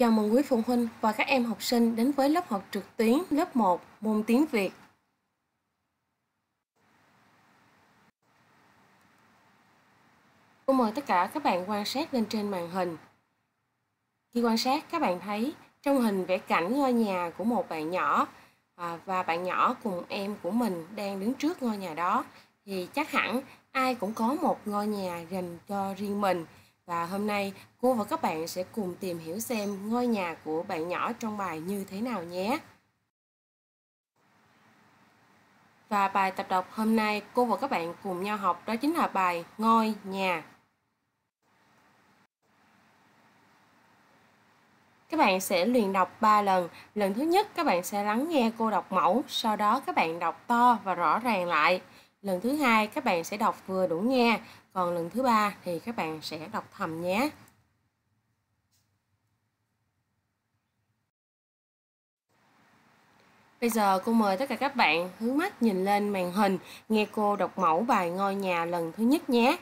Chào mừng quý phụ huynh và các em học sinh đến với lớp học trực tuyến lớp 1 môn tiếng Việt. Cô mời tất cả các bạn quan sát lên trên màn hình. Khi quan sát, các bạn thấy trong hình vẽ cảnh ngôi nhà của một bạn nhỏ à, và bạn nhỏ cùng em của mình đang đứng trước ngôi nhà đó thì chắc hẳn ai cũng có một ngôi nhà dành cho riêng mình và hôm nay cô và các bạn sẽ cùng tìm hiểu xem ngôi nhà của bạn nhỏ trong bài như thế nào nhé. Và bài tập đọc hôm nay cô và các bạn cùng nhau học đó chính là bài Ngôi nhà. Các bạn sẽ luyện đọc 3 lần. Lần thứ nhất các bạn sẽ lắng nghe cô đọc mẫu, sau đó các bạn đọc to và rõ ràng lại. Lần thứ hai các bạn sẽ đọc vừa đủ nghe, còn lần thứ ba thì các bạn sẽ đọc thầm nhé Bây giờ cô mời tất cả các bạn hướng mắt nhìn lên màn hình, nghe cô đọc mẫu bài ngôi nhà lần thứ nhất nhé.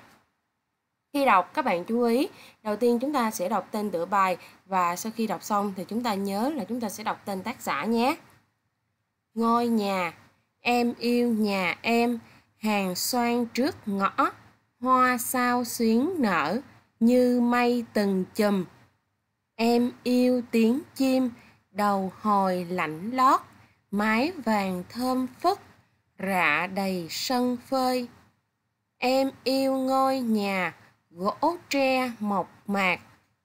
Khi đọc các bạn chú ý, đầu tiên chúng ta sẽ đọc tên tựa bài và sau khi đọc xong thì chúng ta nhớ là chúng ta sẽ đọc tên tác giả nhé. Ngôi nhà, em yêu nhà em, hàng xoan trước ngõ, hoa sao xuyến nở như mây từng chùm em yêu tiếng chim đầu hồi lạnh lót mái vàng thơm phức rạ đầy sân phơi em yêu ngôi nhà gỗ tre mộc mạc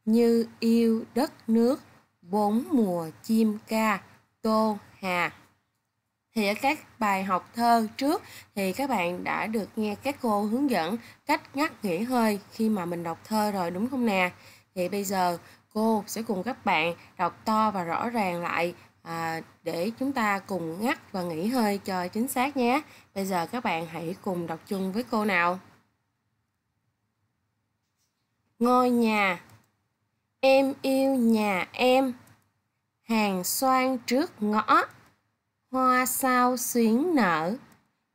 như yêu đất nước bốn mùa chim ca tô hà thì ở các bài học thơ trước thì các bạn đã được nghe các cô hướng dẫn cách ngắt nghỉ hơi khi mà mình đọc thơ rồi đúng không nè thì bây giờ cô sẽ cùng các bạn đọc to và rõ ràng lại à, để chúng ta cùng ngắt và nghỉ hơi cho chính xác nhé bây giờ các bạn hãy cùng đọc chung với cô nào ngôi nhà em yêu nhà em hàng xoan trước ngõ hoa sao xuyến nở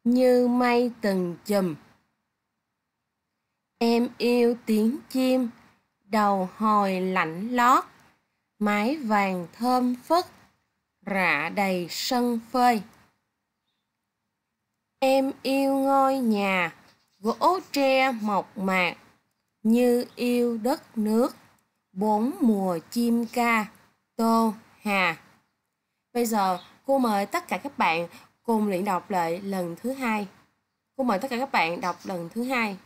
như mây từng chùm em yêu tiếng chim đầu hồi lạnh lót mái vàng thơm phức rạ đầy sân phơi em yêu ngôi nhà gỗ tre mộc mạc như yêu đất nước bốn mùa chim ca tô hà bây giờ Cô mời tất cả các bạn cùng luyện đọc lại lần thứ hai. Cô mời tất cả các bạn đọc lần thứ hai.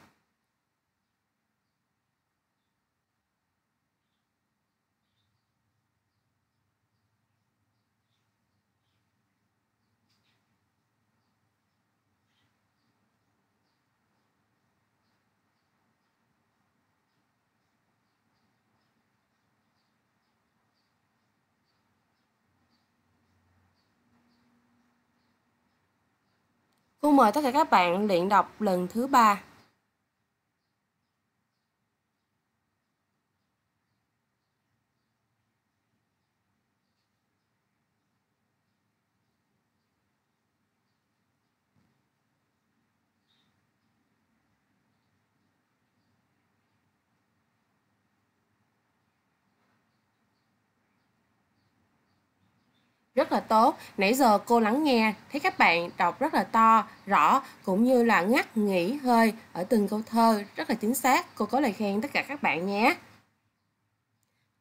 Thu mời tất cả các bạn luyện đọc lần thứ ba rất là tốt. Nãy giờ cô lắng nghe, thấy các bạn đọc rất là to, rõ, cũng như là ngắt nghỉ hơi ở từng câu thơ rất là chính xác. Cô có lời khen tất cả các bạn nhé.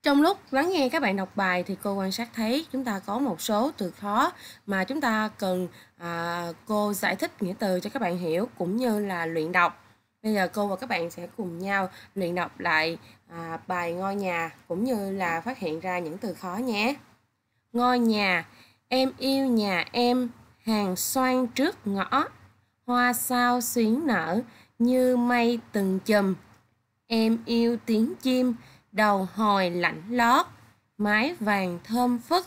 Trong lúc lắng nghe các bạn đọc bài thì cô quan sát thấy chúng ta có một số từ khó mà chúng ta cần à, cô giải thích nghĩa từ cho các bạn hiểu cũng như là luyện đọc. Bây giờ cô và các bạn sẽ cùng nhau luyện đọc lại à, bài ngôi nhà cũng như là phát hiện ra những từ khó nhé ngôi nhà em yêu nhà em hàng xoan trước ngõ hoa sao xuyến nở như mây từng chùm em yêu tiếng chim đầu hồi lạnh lót mái vàng thơm phức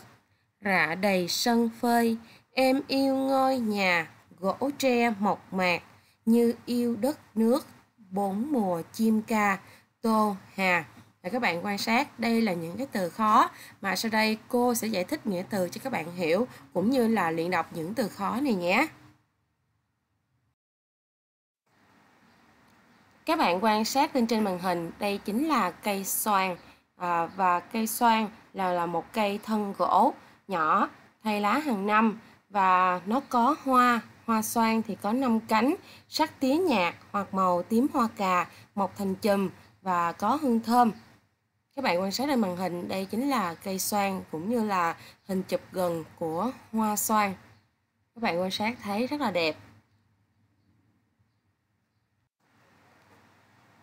rạ đầy sân phơi em yêu ngôi nhà gỗ tre mộc mạc như yêu đất nước bốn mùa chim ca tô hà và các bạn quan sát đây là những cái từ khó mà sau đây cô sẽ giải thích nghĩa từ cho các bạn hiểu cũng như là luyện đọc những từ khó này nhé các bạn quan sát lên trên màn hình đây chính là cây xoan à, và cây xoan là là một cây thân gỗ nhỏ thay lá hàng năm và nó có hoa hoa xoan thì có năm cánh sắc tía nhạt hoặc màu tím hoa cà mọc thành chùm và có hương thơm các bạn quan sát trên màn hình, đây chính là cây xoan cũng như là hình chụp gần của hoa xoan. Các bạn quan sát thấy rất là đẹp.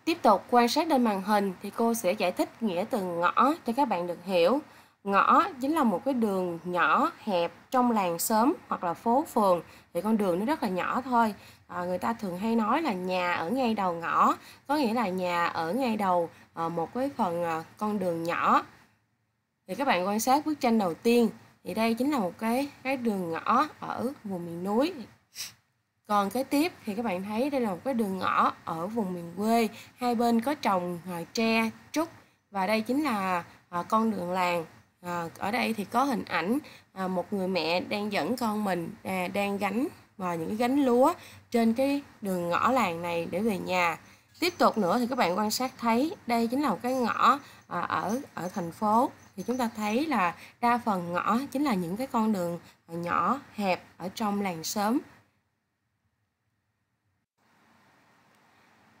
Tiếp tục quan sát trên màn hình thì cô sẽ giải thích nghĩa từ ngõ cho các bạn được hiểu. Ngõ chính là một cái đường nhỏ hẹp trong làng xóm hoặc là phố phường thì con đường nó rất là nhỏ thôi à, người ta thường hay nói là nhà ở ngay đầu ngõ có nghĩa là nhà ở ngay đầu à, một cái phần à, con đường nhỏ thì các bạn quan sát bức tranh đầu tiên thì đây chính là một cái cái đường ngõ ở vùng miền núi còn cái tiếp thì các bạn thấy đây là một cái đường ngõ ở vùng miền quê hai bên có trồng à, tre trúc và đây chính là à, con đường làng à, ở đây thì có hình ảnh à, một người mẹ đang dẫn con mình à, đang gánh và những cái gánh lúa trên cái đường ngõ làng này để về nhà tiếp tục nữa thì các bạn quan sát thấy đây chính là một cái ngõ à, ở ở thành phố thì chúng ta thấy là đa phần ngõ chính là những cái con đường nhỏ hẹp ở trong làng sớm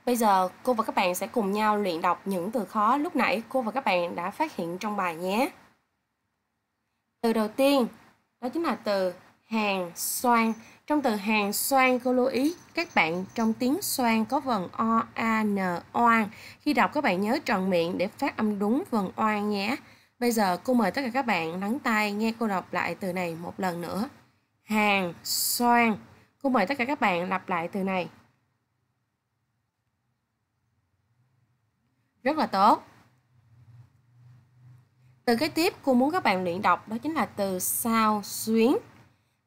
Bây giờ cô và các bạn sẽ cùng nhau luyện đọc những từ khó lúc nãy cô và các bạn đã phát hiện trong bài nhé. Từ đầu tiên, đó chính là từ hàng xoan. Trong từ hàng xoan cô lưu ý các bạn trong tiếng xoan có vần o a n oan. Khi đọc các bạn nhớ tròn miệng để phát âm đúng vần oan nhé. Bây giờ cô mời tất cả các bạn lắng tai nghe cô đọc lại từ này một lần nữa. Hàng xoan. Cô mời tất cả các bạn lặp lại từ này. Rất là tốt. Từ cái tiếp cô muốn các bạn luyện đọc đó chính là từ sao xuyến.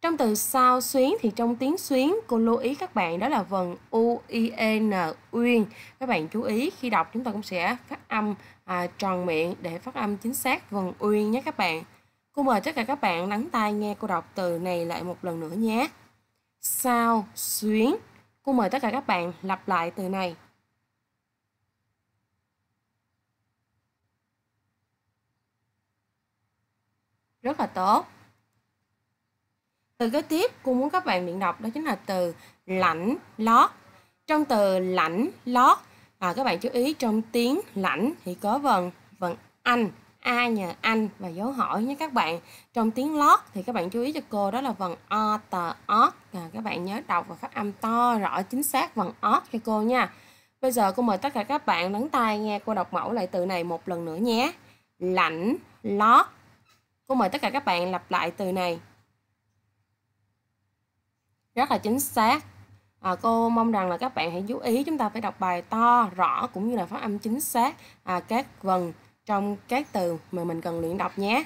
Trong từ sao xuyến thì trong tiếng xuyến cô lưu ý các bạn đó là vần u i e n uyên. Các bạn chú ý khi đọc chúng ta cũng sẽ phát âm à, tròn miệng để phát âm chính xác vần uyên nhé các bạn. Cô mời tất cả các bạn lắng tai nghe cô đọc từ này lại một lần nữa nhé. Sao xuyến. Cô mời tất cả các bạn lặp lại từ này. Rất là tốt. Từ kế tiếp cô muốn các bạn luyện đọc đó chính là từ lãnh lót. Trong từ lãnh lót à, các bạn chú ý trong tiếng lãnh thì có vần vần anh a nhờ anh và dấu hỏi nhé các bạn. Trong tiếng lót thì các bạn chú ý cho cô đó là vần o tờ ót. À, các bạn nhớ đọc và phát âm to rõ chính xác vần ót cho cô nha. Bây giờ cô mời tất cả các bạn lắng tai nghe cô đọc mẫu lại từ này một lần nữa nhé. Lãnh lót. Cô mời tất cả các bạn lặp lại từ này rất là chính xác à, cô mong rằng là các bạn hãy chú ý chúng ta phải đọc bài to rõ cũng như là phát âm chính xác à, các vần trong các từ mà mình cần luyện đọc nhé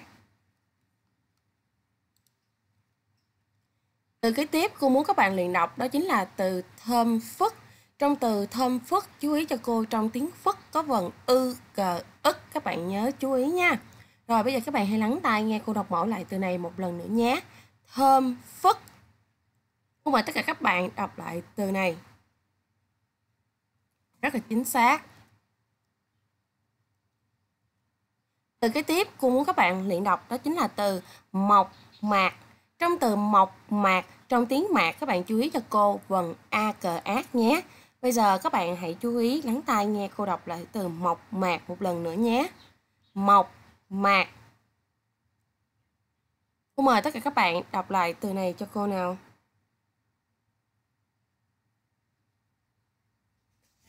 từ kế tiếp cô muốn các bạn luyện đọc đó chính là từ thơm phức trong từ thơm phức chú ý cho cô trong tiếng phức có vần ư cờ ức các bạn nhớ chú ý nha rồi bây giờ các bạn hãy lắng tai nghe cô đọc mẫu lại từ này một lần nữa nhé thơm phức Cô mời tất cả các bạn đọc lại từ này. Rất là chính xác. Từ kế tiếp cô muốn các bạn luyện đọc đó chính là từ mộc mạc. Trong từ mộc mạc, trong tiếng mạc các bạn chú ý cho cô vần A cờ ác nhé. Bây giờ các bạn hãy chú ý lắng tai nghe cô đọc lại từ mộc mạc một lần nữa nhé. Mộc mạc. Cô mời tất cả các bạn đọc lại từ này cho cô nào.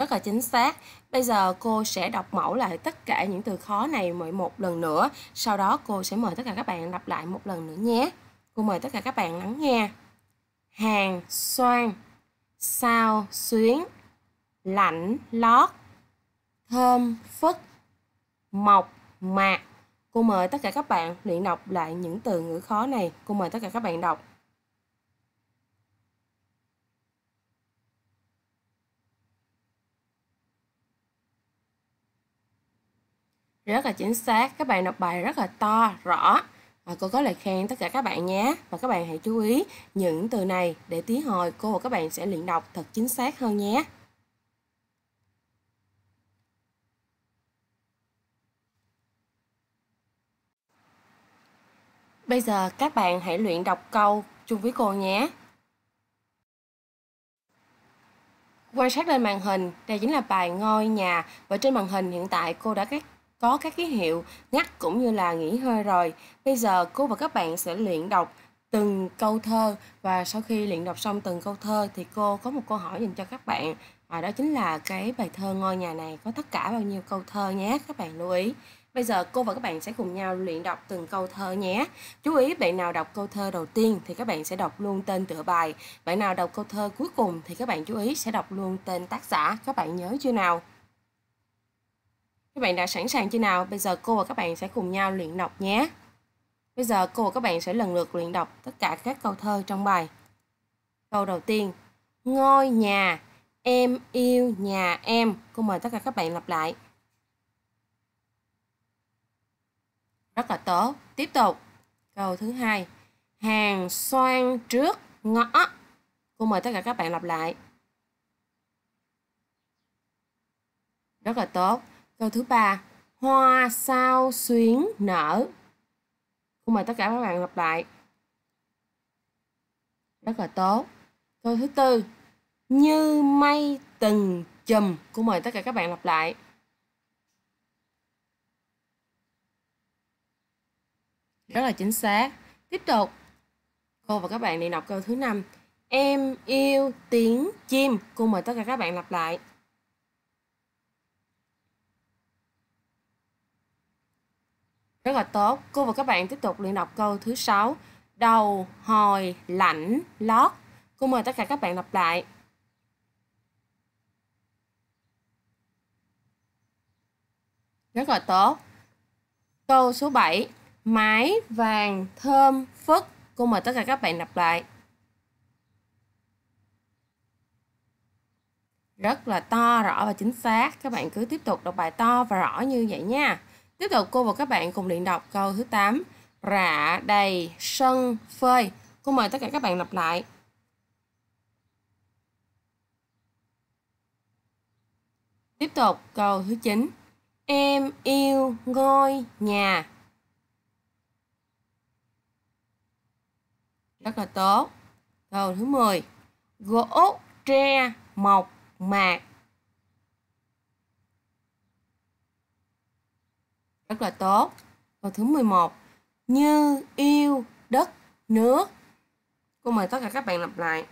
Rất là chính xác. Bây giờ cô sẽ đọc mẫu lại tất cả những từ khó này mỗi một lần nữa. Sau đó cô sẽ mời tất cả các bạn đọc lại một lần nữa nhé. Cô mời tất cả các bạn lắng nghe. Hàng, xoan, sao, xuyến, lạnh, lót, thơm, phức, mọc, mạc. Cô mời tất cả các bạn luyện đọc lại những từ ngữ khó này. Cô mời tất cả các bạn đọc. rất là chính xác các bạn đọc bài rất là to rõ à, cô có lời khen tất cả các bạn nhé và các bạn hãy chú ý những từ này để tí hồi cô và các bạn sẽ luyện đọc thật chính xác hơn nhé Bây giờ các bạn hãy luyện đọc câu chung với cô nhé. Quan sát lên màn hình, đây chính là bài ngôi nhà và trên màn hình hiện tại cô đã các có các ký hiệu ngắt cũng như là nghỉ hơi rồi. Bây giờ cô và các bạn sẽ luyện đọc từng câu thơ và sau khi luyện đọc xong từng câu thơ thì cô có một câu hỏi dành cho các bạn. và đó chính là cái bài thơ ngôi nhà này có tất cả bao nhiêu câu thơ nhé các bạn lưu ý. Bây giờ cô và các bạn sẽ cùng nhau luyện đọc từng câu thơ nhé. Chú ý bạn nào đọc câu thơ đầu tiên thì các bạn sẽ đọc luôn tên tựa bài. Bạn nào đọc câu thơ cuối cùng thì các bạn chú ý sẽ đọc luôn tên tác giả. Các bạn nhớ chưa nào? Các bạn đã sẵn sàng chưa nào? Bây giờ cô và các bạn sẽ cùng nhau luyện đọc nhé. Bây giờ cô và các bạn sẽ lần lượt luyện đọc tất cả các câu thơ trong bài. Câu đầu tiên, ngôi nhà, em yêu nhà em. Cô mời tất cả các bạn lặp lại. Rất là tốt. Tiếp tục. Câu thứ hai, hàng xoan trước ngõ. Cô mời tất cả các bạn lặp lại. Rất là tốt. Câu thứ ba Hoa sao xuyến nở. Cũng mời tất cả các bạn lặp lại. Rất là tốt. Câu thứ tư Như mây từng chùm. Cũng mời tất cả các bạn lặp lại. Rất là chính xác. Tiếp tục. Cô và các bạn đi đọc câu thứ năm Em yêu tiếng chim. Cô mời tất cả các bạn lặp lại. Rất là tốt. Cô và các bạn tiếp tục luyện đọc câu thứ 6. Đầu, hồi, lạnh, lót. Cô mời tất cả các bạn đọc lại. Rất là tốt. Câu số 7. Mái vàng thơm phức. Cô mời tất cả các bạn đọc lại. Rất là to, rõ và chính xác. Các bạn cứ tiếp tục đọc bài to và rõ như vậy nha. Tiếp tục cô và các bạn cùng luyện đọc câu thứ 8. Rạ đầy sân phơi. Cô mời tất cả các bạn lặp lại. Tiếp tục câu thứ 9. Em yêu ngôi nhà. Rất là tốt. Câu thứ 10. Gỗ tre mộc mạc. rất là tốt. và thứ 11. Như yêu đất nước. Cô mời tất cả các bạn lặp lại.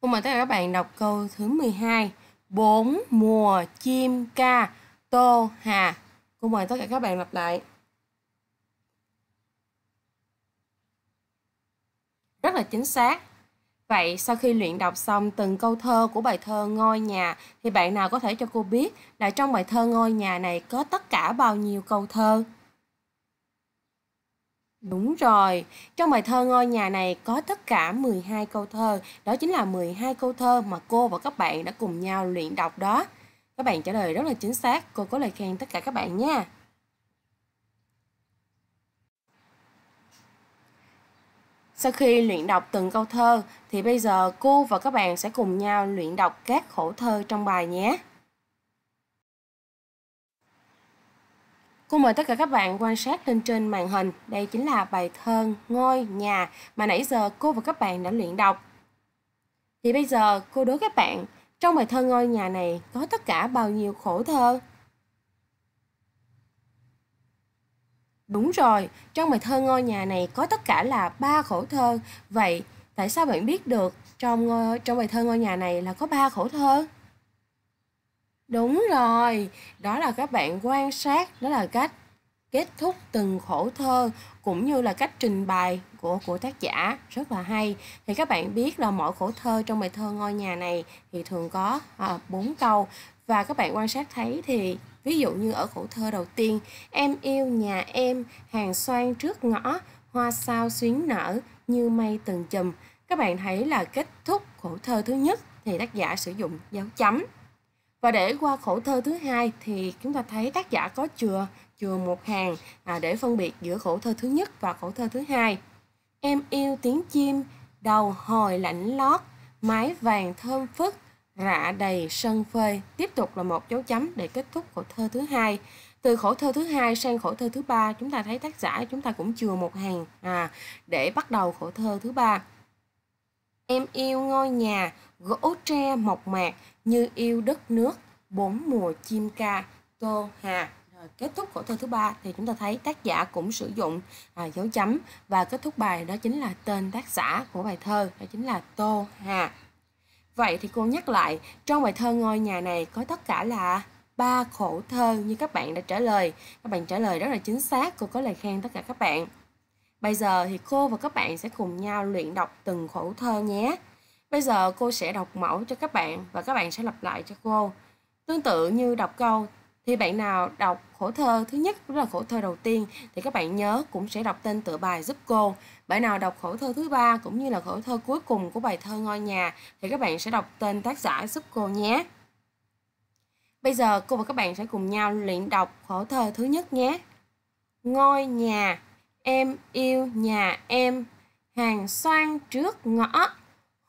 Cô mời tất cả các bạn đọc câu thứ 12. Bốn mùa chim ca tô hà. Cô mời tất cả các bạn lặp lại. Rất là chính xác. Vậy sau khi luyện đọc xong từng câu thơ của bài thơ Ngôi nhà thì bạn nào có thể cho cô biết là trong bài thơ Ngôi nhà này có tất cả bao nhiêu câu thơ? Đúng rồi, trong bài thơ Ngôi nhà này có tất cả 12 câu thơ, đó chính là 12 câu thơ mà cô và các bạn đã cùng nhau luyện đọc đó. Các bạn trả lời rất là chính xác, cô có lời khen tất cả các bạn nha. Sau khi luyện đọc từng câu thơ thì bây giờ cô và các bạn sẽ cùng nhau luyện đọc các khổ thơ trong bài nhé. Cô mời tất cả các bạn quan sát lên trên màn hình. Đây chính là bài thơ Ngôi Nhà mà nãy giờ cô và các bạn đã luyện đọc. Thì bây giờ cô đố các bạn, trong bài thơ Ngôi Nhà này có tất cả bao nhiêu khổ thơ? Đúng rồi, trong bài thơ ngôi nhà này có tất cả là ba khổ thơ. Vậy tại sao bạn biết được trong ờ, trong bài thơ ngôi nhà này là có ba khổ thơ? Đúng rồi, đó là các bạn quan sát, đó là cách kết thúc từng khổ thơ cũng như là cách trình bày của của tác giả rất là hay. Thì các bạn biết là mỗi khổ thơ trong bài thơ ngôi nhà này thì thường có ờ, bốn à, câu và các bạn quan sát thấy thì Ví dụ như ở khổ thơ đầu tiên, em yêu nhà em, hàng xoan trước ngõ, hoa sao xuyến nở như mây từng chùm. Các bạn thấy là kết thúc khổ thơ thứ nhất thì tác giả sử dụng dấu chấm. Và để qua khổ thơ thứ hai thì chúng ta thấy tác giả có chừa chừa một hàng à, để phân biệt giữa khổ thơ thứ nhất và khổ thơ thứ hai. Em yêu tiếng chim, đầu hồi lạnh lót, mái vàng thơm phức, rạ đầy sân phơi tiếp tục là một dấu chấm để kết thúc khổ thơ thứ hai từ khổ thơ thứ hai sang khổ thơ thứ ba chúng ta thấy tác giả chúng ta cũng chừa một hàng à, để bắt đầu khổ thơ thứ ba em yêu ngôi nhà gỗ tre mộc mạc như yêu đất nước bốn mùa chim ca tô hà Rồi, kết thúc khổ thơ thứ ba thì chúng ta thấy tác giả cũng sử dụng à, dấu chấm và kết thúc bài đó chính là tên tác giả của bài thơ đó chính là tô hà Vậy thì cô nhắc lại, trong bài thơ ngôi nhà này có tất cả là ba khổ thơ như các bạn đã trả lời. Các bạn trả lời rất là chính xác, cô có lời khen tất cả các bạn. Bây giờ thì cô và các bạn sẽ cùng nhau luyện đọc từng khổ thơ nhé. Bây giờ cô sẽ đọc mẫu cho các bạn và các bạn sẽ lặp lại cho cô. Tương tự như đọc câu thì bạn nào đọc khổ thơ thứ nhất đó là khổ thơ đầu tiên thì các bạn nhớ cũng sẽ đọc tên tựa bài giúp cô bạn nào đọc khổ thơ thứ ba cũng như là khổ thơ cuối cùng của bài thơ ngôi nhà thì các bạn sẽ đọc tên tác giả giúp cô nhé bây giờ cô và các bạn sẽ cùng nhau luyện đọc khổ thơ thứ nhất nhé ngôi nhà em yêu nhà em hàng xoan trước ngõ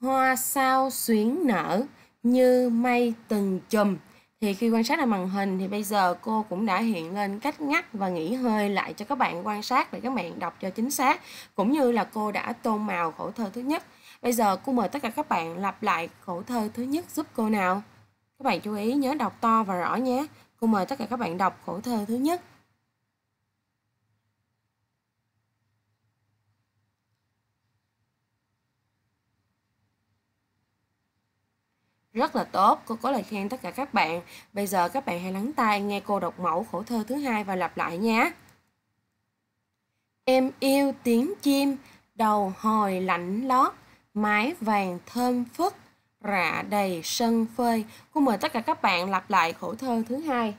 hoa sao xuyến nở như mây từng chùm thì khi quan sát ở màn hình thì bây giờ cô cũng đã hiện lên cách ngắt và nghỉ hơi lại cho các bạn quan sát và các bạn đọc cho chính xác cũng như là cô đã tôn màu khổ thơ thứ nhất. Bây giờ cô mời tất cả các bạn lặp lại khổ thơ thứ nhất giúp cô nào. Các bạn chú ý nhớ đọc to và rõ nhé. Cô mời tất cả các bạn đọc khổ thơ thứ nhất. rất là tốt cô có lời khen tất cả các bạn bây giờ các bạn hãy lắng tai nghe cô đọc mẫu khổ thơ thứ hai và lặp lại nhé em yêu tiếng chim đầu hồi lạnh lót mái vàng thơm phức rạ đầy sân phơi cô mời tất cả các bạn lặp lại khổ thơ thứ hai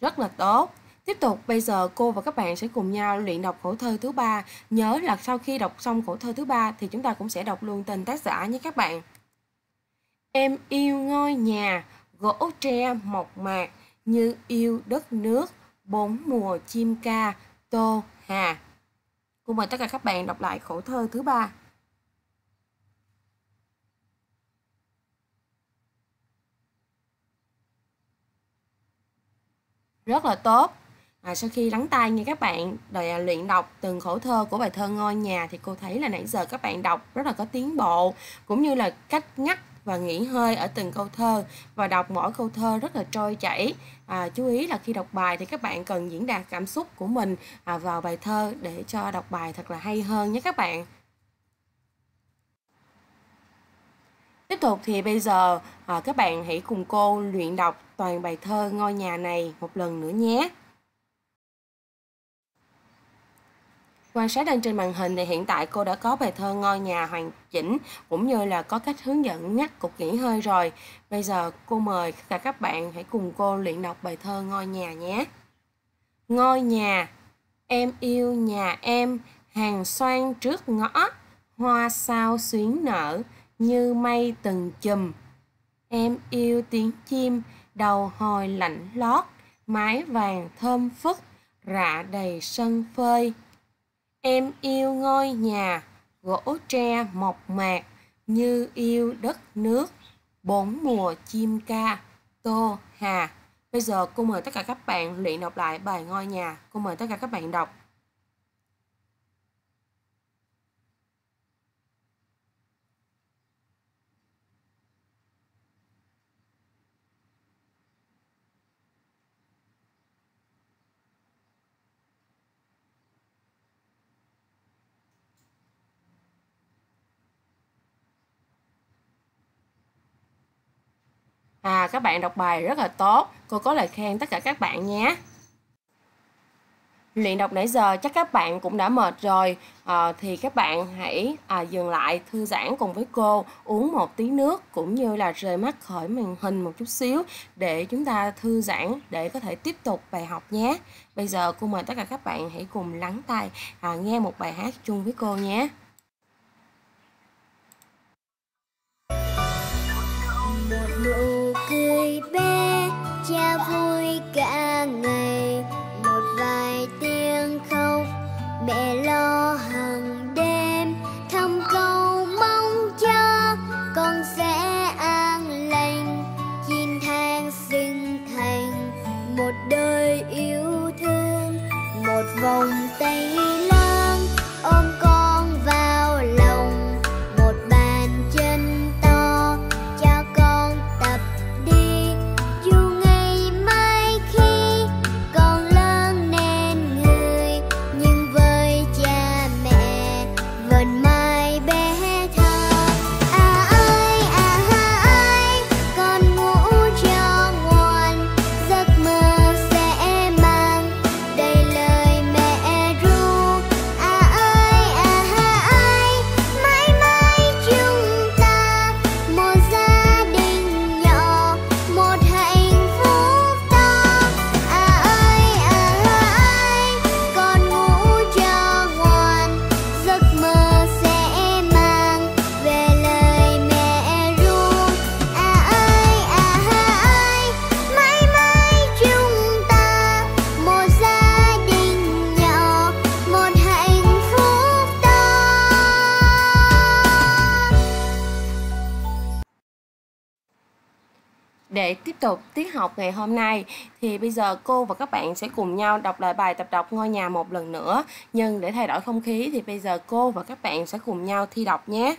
rất là tốt Tiếp tục, bây giờ cô và các bạn sẽ cùng nhau luyện đọc khổ thơ thứ ba. Nhớ là sau khi đọc xong khổ thơ thứ ba thì chúng ta cũng sẽ đọc luôn tên tác giả nhé các bạn. Em yêu ngôi nhà, gỗ tre mộc mạc, như yêu đất nước, bốn mùa chim ca, tô hà. Cô mời tất cả các bạn đọc lại khổ thơ thứ ba. Rất là tốt à, sau khi lắng tai nghe các bạn rồi à, luyện đọc từng khổ thơ của bài thơ ngôi nhà thì cô thấy là nãy giờ các bạn đọc rất là có tiến bộ cũng như là cách ngắt và nghỉ hơi ở từng câu thơ và đọc mỗi câu thơ rất là trôi chảy à, chú ý là khi đọc bài thì các bạn cần diễn đạt cảm xúc của mình à, vào bài thơ để cho đọc bài thật là hay hơn nhé các bạn Tiếp tục thì bây giờ à, các bạn hãy cùng cô luyện đọc toàn bài thơ ngôi nhà này một lần nữa nhé. Quan sát lên trên màn hình thì hiện tại cô đã có bài thơ ngôi nhà hoàn chỉnh cũng như là có cách hướng dẫn ngắt cục nghỉ hơi rồi. Bây giờ cô mời cả các bạn hãy cùng cô luyện đọc bài thơ ngôi nhà nhé. Ngôi nhà, em yêu nhà em, hàng xoan trước ngõ, hoa sao xuyến nở như mây từng chùm. Em yêu tiếng chim, đầu hồi lạnh lót, mái vàng thơm phức, rạ đầy sân phơi. Em yêu ngôi nhà, gỗ tre mộc mạc, như yêu đất nước, bốn mùa chim ca, tô hà. Bây giờ cô mời tất cả các bạn luyện đọc lại bài ngôi nhà. Cô mời tất cả các bạn đọc. À, các bạn đọc bài rất là tốt. Cô có lời khen tất cả các bạn nhé. Luyện đọc nãy giờ chắc các bạn cũng đã mệt rồi. À, thì các bạn hãy à, dừng lại thư giãn cùng với cô, uống một tí nước cũng như là rời mắt khỏi màn hình một chút xíu để chúng ta thư giãn để có thể tiếp tục bài học nhé. Bây giờ cô mời tất cả các bạn hãy cùng lắng tai à, nghe một bài hát chung với cô nhé. bé cha vui cả ngày một vài tiếng khóc mẹ lo hàng đêm thăm câu mong cho con sẽ an lành chín tháng sinh thành một đời yêu thương một vòng tay tiếp tiết học ngày hôm nay thì bây giờ cô và các bạn sẽ cùng nhau đọc lại bài tập đọc ngôi nhà một lần nữa nhưng để thay đổi không khí thì bây giờ cô và các bạn sẽ cùng nhau thi đọc nhé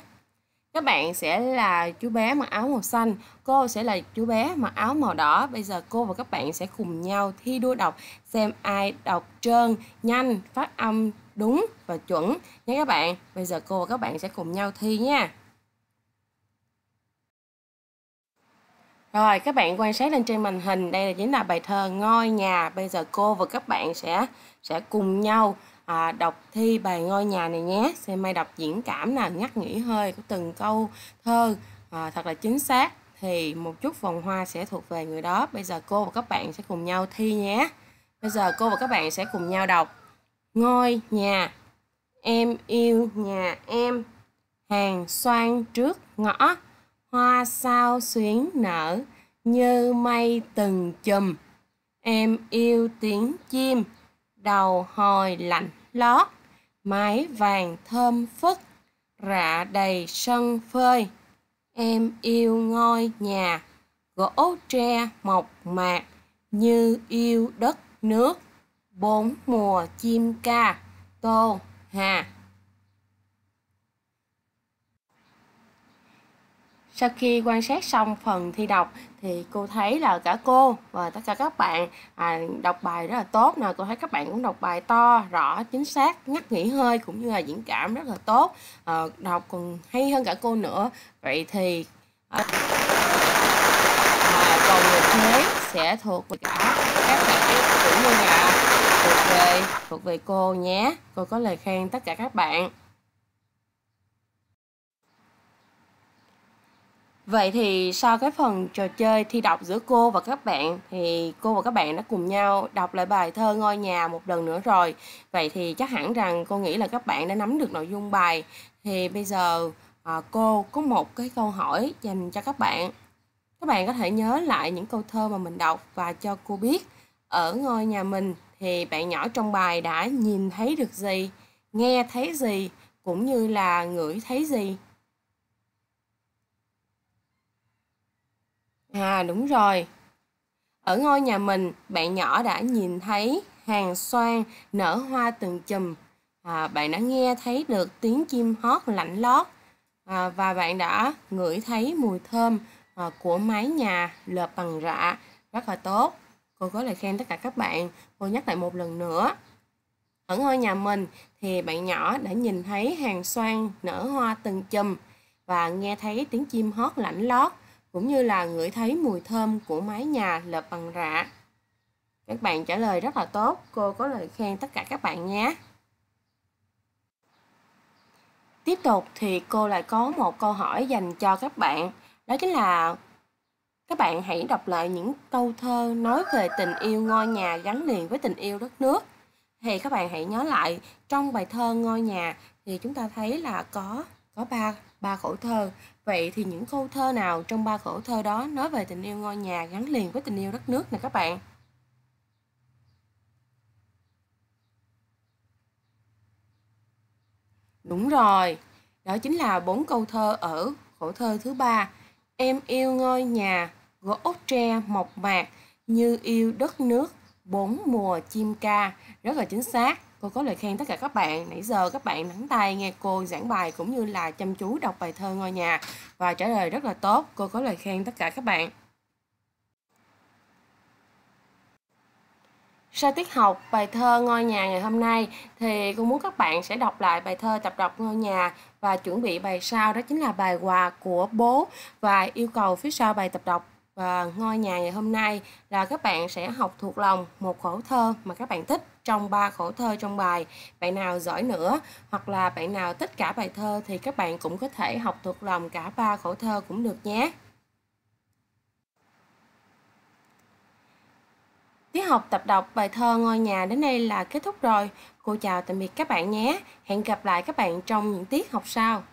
các bạn sẽ là chú bé mặc áo màu xanh cô sẽ là chú bé mặc áo màu đỏ bây giờ cô và các bạn sẽ cùng nhau thi đua đọc xem ai đọc trơn nhanh phát âm đúng và chuẩn nhé các bạn bây giờ cô và các bạn sẽ cùng nhau thi nha Rồi các bạn quan sát lên trên màn hình đây là chính là bài thơ Ngôi nhà. Bây giờ cô và các bạn sẽ sẽ cùng nhau à, đọc thi bài Ngôi nhà này nhé. Xem mai đọc diễn cảm nào nhắc nghỉ hơi của từng câu thơ à, thật là chính xác thì một chút vòng hoa sẽ thuộc về người đó. Bây giờ cô và các bạn sẽ cùng nhau thi nhé. Bây giờ cô và các bạn sẽ cùng nhau đọc Ngôi nhà em yêu nhà em hàng xoan trước ngõ hoa sao xuyến nở như mây từng chùm em yêu tiếng chim đầu hồi lạnh lót mái vàng thơm phức rạ đầy sân phơi em yêu ngôi nhà gỗ tre mộc mạc như yêu đất nước bốn mùa chim ca tô hà Sau khi quan sát xong phần thi đọc thì cô thấy là cả cô và tất cả các bạn à, đọc bài rất là tốt nè. Cô thấy các bạn cũng đọc bài to, rõ, chính xác, nhắc nghỉ hơi cũng như là diễn cảm rất là tốt. À, đọc còn hay hơn cả cô nữa. Vậy thì ờ, à, còn người thế sẽ thuộc về cả các bạn cũng như là thuộc về thuộc về cô nhé. Cô có lời khen tất cả các bạn. Vậy thì sau cái phần trò chơi thi đọc giữa cô và các bạn thì cô và các bạn đã cùng nhau đọc lại bài thơ Ngôi nhà một lần nữa rồi. Vậy thì chắc hẳn rằng cô nghĩ là các bạn đã nắm được nội dung bài. Thì bây giờ à, cô có một cái câu hỏi dành cho các bạn. Các bạn có thể nhớ lại những câu thơ mà mình đọc và cho cô biết ở ngôi nhà mình thì bạn nhỏ trong bài đã nhìn thấy được gì, nghe thấy gì cũng như là ngửi thấy gì À đúng rồi. Ở ngôi nhà mình, bạn nhỏ đã nhìn thấy hàng xoan nở hoa từng chùm. À, bạn đã nghe thấy được tiếng chim hót lạnh lót à, và bạn đã ngửi thấy mùi thơm à, của mái nhà lợp bằng rạ rất là tốt. Cô có lời khen tất cả các bạn. Cô nhắc lại một lần nữa. Ở ngôi nhà mình thì bạn nhỏ đã nhìn thấy hàng xoan nở hoa từng chùm và nghe thấy tiếng chim hót lạnh lót cũng như là ngửi thấy mùi thơm của mái nhà lợp bằng rạ. Các bạn trả lời rất là tốt, cô có lời khen tất cả các bạn nhé. Tiếp tục thì cô lại có một câu hỏi dành cho các bạn, đó chính là các bạn hãy đọc lại những câu thơ nói về tình yêu ngôi nhà gắn liền với tình yêu đất nước. Thì các bạn hãy nhớ lại trong bài thơ ngôi nhà thì chúng ta thấy là có có ba ba khổ thơ Vậy thì những câu thơ nào trong ba khổ thơ đó nói về tình yêu ngôi nhà gắn liền với tình yêu đất nước này các bạn? Đúng rồi, đó chính là bốn câu thơ ở khổ thơ thứ ba. Em yêu ngôi nhà, gỗ ốc tre mộc mạc, như yêu đất nước, bốn mùa chim ca. Rất là chính xác. Cô có lời khen tất cả các bạn. Nãy giờ các bạn lắng tay nghe cô giảng bài cũng như là chăm chú đọc bài thơ ngôi nhà và trả lời rất là tốt. Cô có lời khen tất cả các bạn. Sau tiết học bài thơ Ngôi nhà ngày hôm nay thì cô muốn các bạn sẽ đọc lại bài thơ tập đọc Ngôi nhà và chuẩn bị bài sau đó chính là bài quà của bố và yêu cầu phía sau bài tập đọc và Ngôi nhà ngày hôm nay là các bạn sẽ học thuộc lòng một khổ thơ mà các bạn thích trong ba khổ thơ trong bài. Bạn nào giỏi nữa hoặc là bạn nào thích cả bài thơ thì các bạn cũng có thể học thuộc lòng cả ba khổ thơ cũng được nhé. Tiết học tập đọc bài thơ ngôi nhà đến đây là kết thúc rồi. Cô chào tạm biệt các bạn nhé. Hẹn gặp lại các bạn trong những tiết học sau.